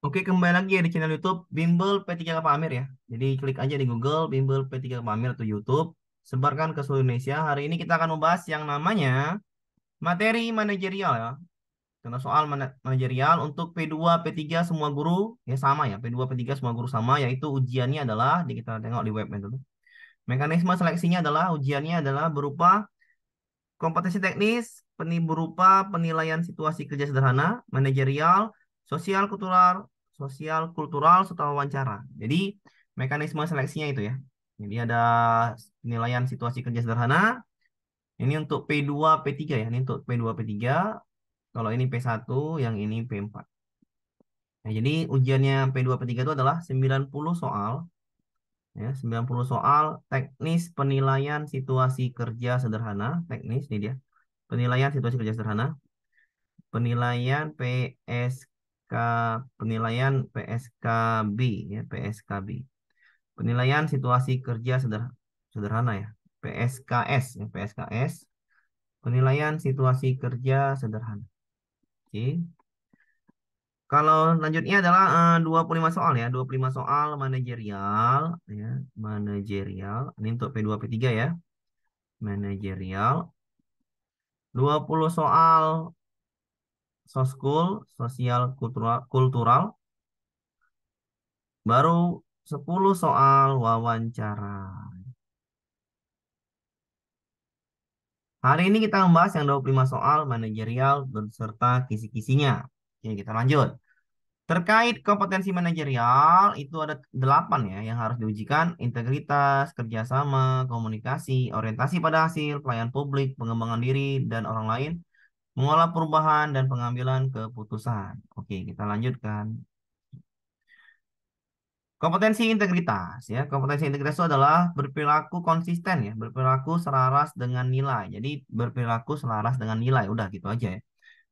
Oke, kembali lagi ya di channel YouTube Bimbel P3K Pak Amir ya. Jadi klik aja di Google Bimbel P3K Pak Amir atau YouTube. Sebarkan ke seluruh Indonesia. Hari ini kita akan membahas yang namanya materi manajerial ya. Karena soal manajerial untuk P2, P3 semua guru ya sama ya. P2, P3 semua guru sama yaitu ujiannya adalah di kita tengok di webnya dulu. Mekanisme seleksinya adalah ujiannya adalah berupa kompetensi teknis, berupa penilaian situasi kerja sederhana, manajerial, sosial, kultural, sosial, kultural, serta wawancara. Jadi mekanisme seleksinya itu ya. Jadi ada penilaian situasi kerja sederhana. Ini untuk P2, P3 ya. Ini untuk P2, P3. Kalau ini P1, yang ini P4. Nah, jadi ujiannya P2, P3 itu adalah 90 soal. Ya, 90 soal teknis penilaian situasi kerja sederhana. Teknis, ini dia. Penilaian situasi kerja sederhana. Penilaian PSK PSK penilaian PSKB ya PSKB penilaian situasi kerja seder sederhana ya PSKS ya PSKS penilaian situasi kerja sederhana oke kalau lanjutnya adalah eh, uh, 25 soal ya 25 soal manajerial ya manajerial ini untuk P2 P3 ya manajerial 20 soal soskul, sosial kultural, kultural. Baru 10 soal wawancara. Hari ini kita membahas yang 25 soal manajerial beserta kisi-kisinya. Oke, kita lanjut. Terkait kompetensi manajerial, itu ada 8 ya yang harus diujikan. Integritas, kerjasama, komunikasi, orientasi pada hasil, pelayan publik, pengembangan diri, dan orang lain mengolah perubahan dan pengambilan keputusan. Oke, kita lanjutkan. Kompetensi integritas ya. Kompetensi integritas itu adalah berperilaku konsisten ya, berperilaku selaras dengan nilai. Jadi berperilaku selaras dengan nilai, udah gitu aja ya.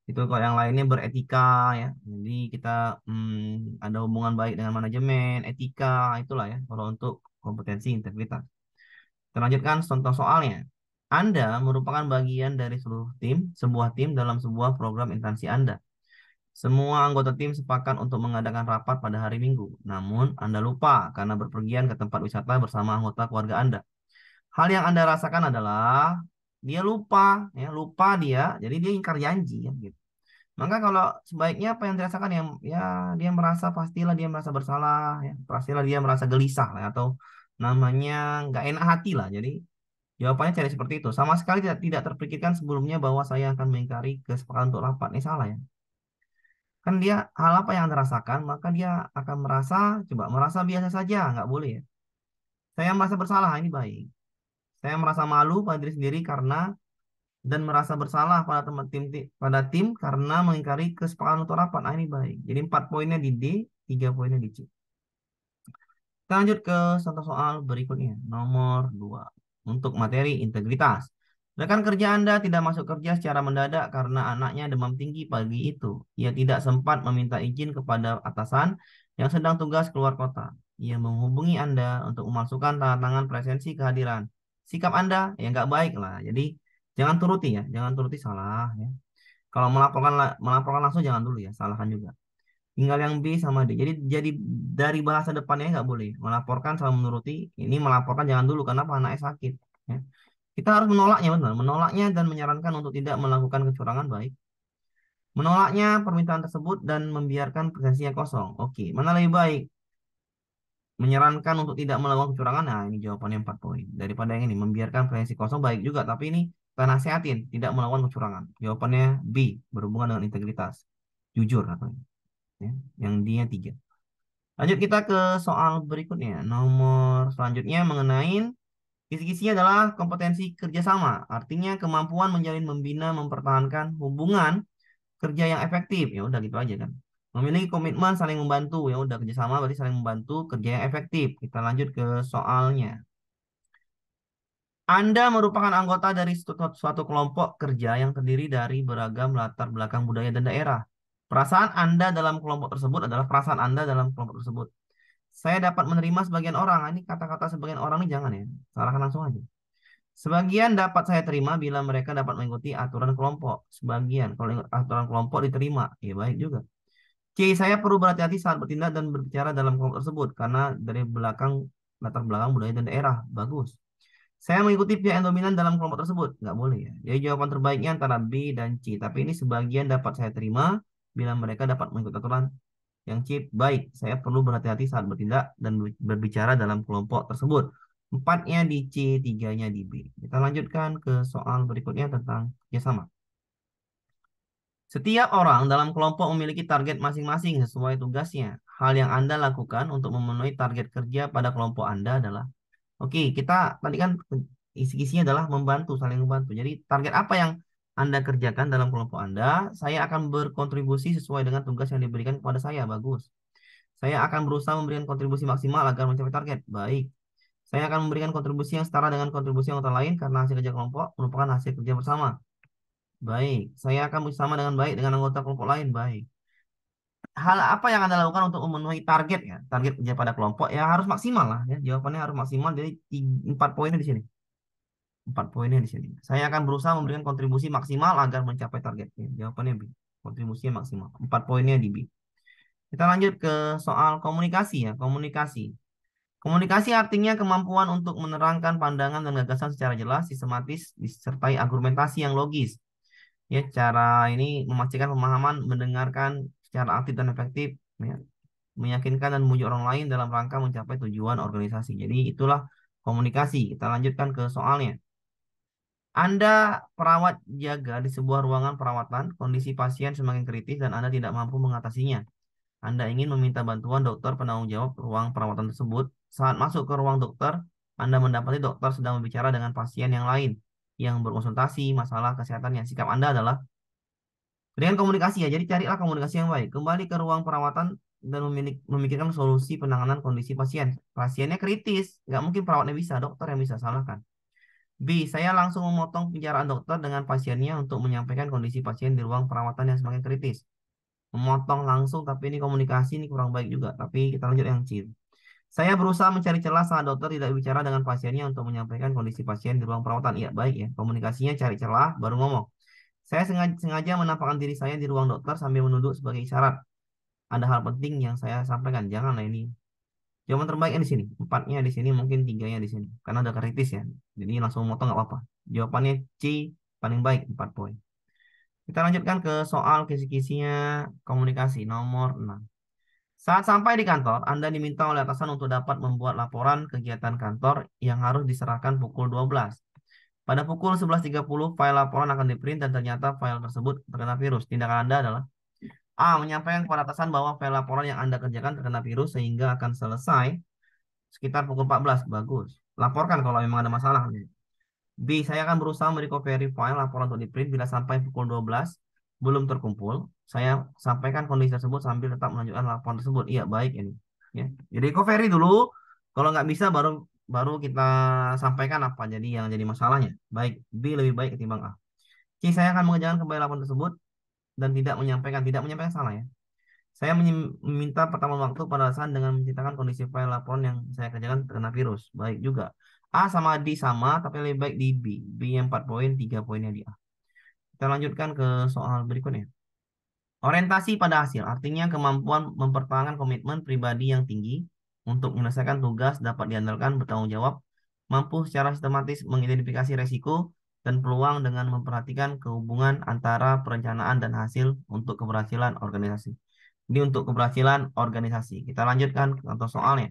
Itu kalau yang lainnya beretika ya. Jadi kita hmm, ada hubungan baik dengan manajemen, etika itulah ya kalau untuk kompetensi integritas. Kita lanjutkan contoh soalnya. Anda merupakan bagian dari seluruh tim, sebuah tim dalam sebuah program instansi Anda. Semua anggota tim sepakat untuk mengadakan rapat pada hari Minggu. Namun, Anda lupa karena berpergian ke tempat wisata bersama anggota keluarga Anda. Hal yang Anda rasakan adalah dia lupa, ya, lupa dia, jadi dia ingkar janji ya, gitu. Maka kalau sebaiknya apa yang dirasakan yang ya dia merasa pastilah dia merasa bersalah, ya, pastilah dia merasa gelisah ya, atau namanya nggak enak hati lah. Jadi Jawabannya cari seperti itu. Sama sekali tidak, tidak terpikirkan sebelumnya bahwa saya akan mengingkari kesepakatan untuk rapat. Ini salah ya. Kan dia hal apa yang dirasakan, maka dia akan merasa, coba merasa biasa saja, nggak boleh ya. Saya merasa bersalah, ini baik. Saya merasa malu pada diri sendiri karena dan merasa bersalah pada teman tim, tim pada tim karena mengingkari kesepakatan untuk rapat. Nah, ini baik. Jadi empat poinnya di D, tiga poinnya di C. Kita lanjut ke contoh soal berikutnya, nomor 2 untuk materi integritas. Rekan kerja Anda tidak masuk kerja secara mendadak karena anaknya demam tinggi pagi itu. Ia tidak sempat meminta izin kepada atasan yang sedang tugas keluar kota. Ia menghubungi Anda untuk memasukkan tanda tangan presensi kehadiran. Sikap Anda ya nggak baik lah. Jadi jangan turuti ya, jangan turuti salah ya. Kalau melaporkan melaporkan langsung jangan dulu ya, salahkan juga tinggal yang B sama D. Jadi jadi dari bahasa depannya nggak boleh. Melaporkan sama menuruti. Ini melaporkan jangan dulu karena anaknya sakit. Ya. Kita harus menolaknya benar, menolaknya dan menyarankan untuk tidak melakukan kecurangan baik. Menolaknya permintaan tersebut dan membiarkan presensinya kosong. Oke, mana lebih baik? Menyarankan untuk tidak melakukan kecurangan. Nah, ini jawabannya 4 poin. Daripada yang ini, membiarkan presensi kosong baik juga. Tapi ini kita nasihatin, tidak melakukan kecurangan. Jawabannya B, berhubungan dengan integritas. Jujur katanya ya, yang dia tiga Lanjut kita ke soal berikutnya, nomor selanjutnya mengenai kisi-kisinya adalah kompetensi kerjasama, artinya kemampuan menjalin membina mempertahankan hubungan kerja yang efektif, ya udah gitu aja kan. Memiliki komitmen saling membantu, ya udah kerjasama berarti saling membantu kerja yang efektif. Kita lanjut ke soalnya. Anda merupakan anggota dari suatu kelompok kerja yang terdiri dari beragam latar belakang budaya dan daerah. Perasaan Anda dalam kelompok tersebut adalah perasaan Anda dalam kelompok tersebut. Saya dapat menerima sebagian orang. Ini kata-kata sebagian orang ini jangan ya. Salahkan langsung aja. Sebagian dapat saya terima bila mereka dapat mengikuti aturan kelompok. Sebagian kalau aturan kelompok diterima, ya baik juga. C. Saya perlu berhati-hati saat bertindak dan berbicara dalam kelompok tersebut karena dari belakang latar belakang budaya dan daerah. Bagus. Saya mengikuti pihak yang dominan dalam kelompok tersebut. Nggak boleh ya. Jadi jawaban terbaiknya antara B dan C. Tapi ini sebagian dapat saya terima, bila mereka dapat mengikuti aturan yang cheap, baik, saya perlu berhati-hati saat bertindak dan berbicara dalam kelompok tersebut. Empatnya di C, tiganya di B. Kita lanjutkan ke soal berikutnya tentang kerjasama. Setiap orang dalam kelompok memiliki target masing-masing sesuai tugasnya. Hal yang Anda lakukan untuk memenuhi target kerja pada kelompok Anda adalah Oke, okay, kita tadi kan isi-isinya adalah membantu, saling membantu. Jadi target apa yang anda kerjakan dalam kelompok Anda, saya akan berkontribusi sesuai dengan tugas yang diberikan kepada saya. Bagus. Saya akan berusaha memberikan kontribusi maksimal agar mencapai target. Baik. Saya akan memberikan kontribusi yang setara dengan kontribusi yang lain karena hasil kerja kelompok merupakan hasil kerja bersama. Baik. Saya akan bersama dengan baik dengan anggota kelompok lain. Baik. Hal apa yang Anda lakukan untuk memenuhi target ya? Target kerja pada kelompok ya harus maksimal lah ya. Jawabannya harus maksimal jadi 4 poinnya di sini empat poinnya di sini. Saya akan berusaha memberikan kontribusi maksimal agar mencapai targetnya. Jawabannya B. Kontribusinya maksimal. Empat poinnya di B. Kita lanjut ke soal komunikasi ya. Komunikasi. Komunikasi artinya kemampuan untuk menerangkan pandangan dan gagasan secara jelas, sistematis, disertai argumentasi yang logis. Ya, cara ini memastikan pemahaman, mendengarkan secara aktif dan efektif, ya, meyakinkan dan memuji orang lain dalam rangka mencapai tujuan organisasi. Jadi itulah komunikasi. Kita lanjutkan ke soalnya. Anda perawat jaga di sebuah ruangan perawatan, kondisi pasien semakin kritis dan Anda tidak mampu mengatasinya. Anda ingin meminta bantuan dokter penanggung jawab ruang perawatan tersebut. Saat masuk ke ruang dokter, Anda mendapati dokter sedang berbicara dengan pasien yang lain yang berkonsultasi masalah kesehatan yang Sikap Anda adalah dengan komunikasi ya. Jadi carilah komunikasi yang baik. Kembali ke ruang perawatan dan memikirkan solusi penanganan kondisi pasien. Pasiennya kritis, nggak mungkin perawatnya bisa, dokter yang bisa salahkan. B. Saya langsung memotong pembicaraan dokter dengan pasiennya untuk menyampaikan kondisi pasien di ruang perawatan yang semakin kritis. Memotong langsung, tapi ini komunikasi ini kurang baik juga. Tapi kita lanjut yang C. Saya berusaha mencari celah saat dokter tidak bicara dengan pasiennya untuk menyampaikan kondisi pasien di ruang perawatan. Iya, baik ya. Komunikasinya cari celah, baru ngomong. Saya sengaja, sengaja menampakkan diri saya di ruang dokter sambil menunduk sebagai isyarat. Ada hal penting yang saya sampaikan. Janganlah ini Jawaban terbaiknya di sini, empatnya di sini, mungkin tiganya di sini. Karena ada kritis ya, jadi langsung motong nggak apa-apa. Jawabannya C paling baik 4 poin. Kita lanjutkan ke soal kisi-kisinya komunikasi nomor 6. Saat sampai di kantor, Anda diminta oleh atasan untuk dapat membuat laporan kegiatan kantor yang harus diserahkan pukul 12. Pada pukul 11.30, file laporan akan diprint dan ternyata file tersebut terkena virus. Tindakan Anda adalah A. Menyampaikan kepada atasan bahwa file laporan yang Anda kerjakan terkena virus sehingga akan selesai sekitar pukul 14. Bagus. Laporkan kalau memang ada masalah. B. Saya akan berusaha merecovery file laporan untuk di-print bila sampai pukul 12 belum terkumpul. Saya sampaikan kondisi tersebut sambil tetap melanjutkan laporan tersebut. Iya, baik ini. Ya. Jadi recovery dulu. Kalau nggak bisa baru baru kita sampaikan apa jadi yang jadi masalahnya. Baik, B lebih baik ketimbang A. C. Saya akan mengerjakan kembali laporan tersebut dan tidak menyampaikan tidak menyampaikan salah ya saya meminta pertama waktu pada saat dengan menciptakan kondisi file laporan yang saya kerjakan terkena virus baik juga A sama D sama tapi lebih baik di B B yang 4 poin 3 poinnya di A kita lanjutkan ke soal berikutnya orientasi pada hasil artinya kemampuan mempertahankan komitmen pribadi yang tinggi untuk menyelesaikan tugas dapat diandalkan bertanggung jawab mampu secara sistematis mengidentifikasi resiko dan peluang dengan memperhatikan kehubungan antara perencanaan dan hasil untuk keberhasilan organisasi. Ini untuk keberhasilan organisasi. Kita lanjutkan contoh soalnya.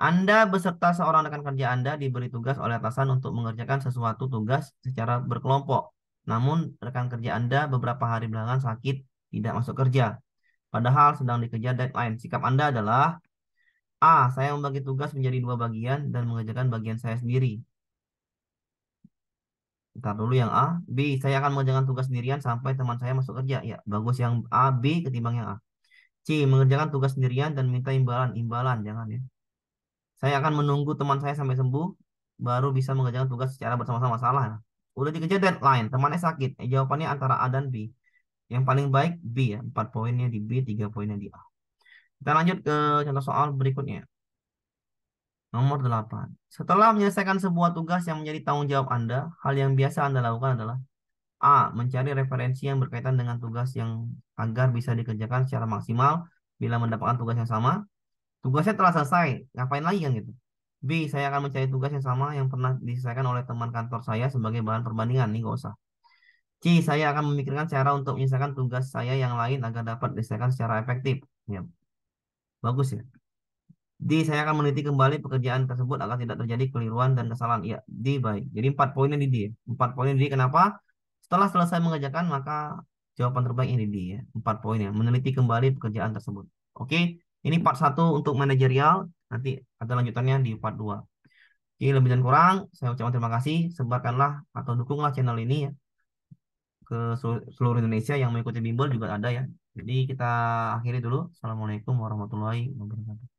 Anda beserta seorang rekan kerja Anda diberi tugas oleh atasan untuk mengerjakan sesuatu tugas secara berkelompok. Namun rekan kerja Anda beberapa hari belakangan sakit tidak masuk kerja. Padahal sedang dikejar deadline. Sikap Anda adalah A. Saya membagi tugas menjadi dua bagian dan mengerjakan bagian saya sendiri. Ntar dulu yang A. B. Saya akan mengerjakan tugas sendirian sampai teman saya masuk kerja. Ya, bagus yang A, B ketimbang yang A. C. Mengerjakan tugas sendirian dan minta imbalan. Imbalan, jangan ya. Saya akan menunggu teman saya sampai sembuh. Baru bisa mengerjakan tugas secara bersama-sama. Salah. Ya? Udah dikejar deadline. Temannya sakit. Eh, jawabannya antara A dan B. Yang paling baik B ya. empat poinnya di B, tiga poinnya di A. Kita lanjut ke contoh soal berikutnya. Nomor 8. Setelah menyelesaikan sebuah tugas yang menjadi tanggung jawab Anda, hal yang biasa Anda lakukan adalah A. Mencari referensi yang berkaitan dengan tugas yang agar bisa dikerjakan secara maksimal bila mendapatkan tugas yang sama. Tugasnya telah selesai, ngapain lagi kan gitu. B. Saya akan mencari tugas yang sama yang pernah diselesaikan oleh teman kantor saya sebagai bahan perbandingan. Nih gak usah. C. Saya akan memikirkan cara untuk menyelesaikan tugas saya yang lain agar dapat diselesaikan secara efektif. Ya. Bagus ya. D. Saya akan meneliti kembali pekerjaan tersebut agar tidak terjadi keliruan dan kesalahan. Ya, D. Baik. Jadi empat poinnya di D. Empat poinnya di D. Kenapa? Setelah selesai mengerjakan, maka jawaban terbaik ini D. Ya. Empat poinnya. Meneliti kembali pekerjaan tersebut. Oke. Ini part satu untuk manajerial. Nanti ada lanjutannya di part dua. Oke, lebih dan kurang. Saya ucapkan terima kasih. Sebarkanlah atau dukunglah channel ini ya. Ke seluruh Indonesia yang mengikuti bimbel juga ada ya. Jadi kita akhiri dulu. Assalamualaikum warahmatullahi wabarakatuh.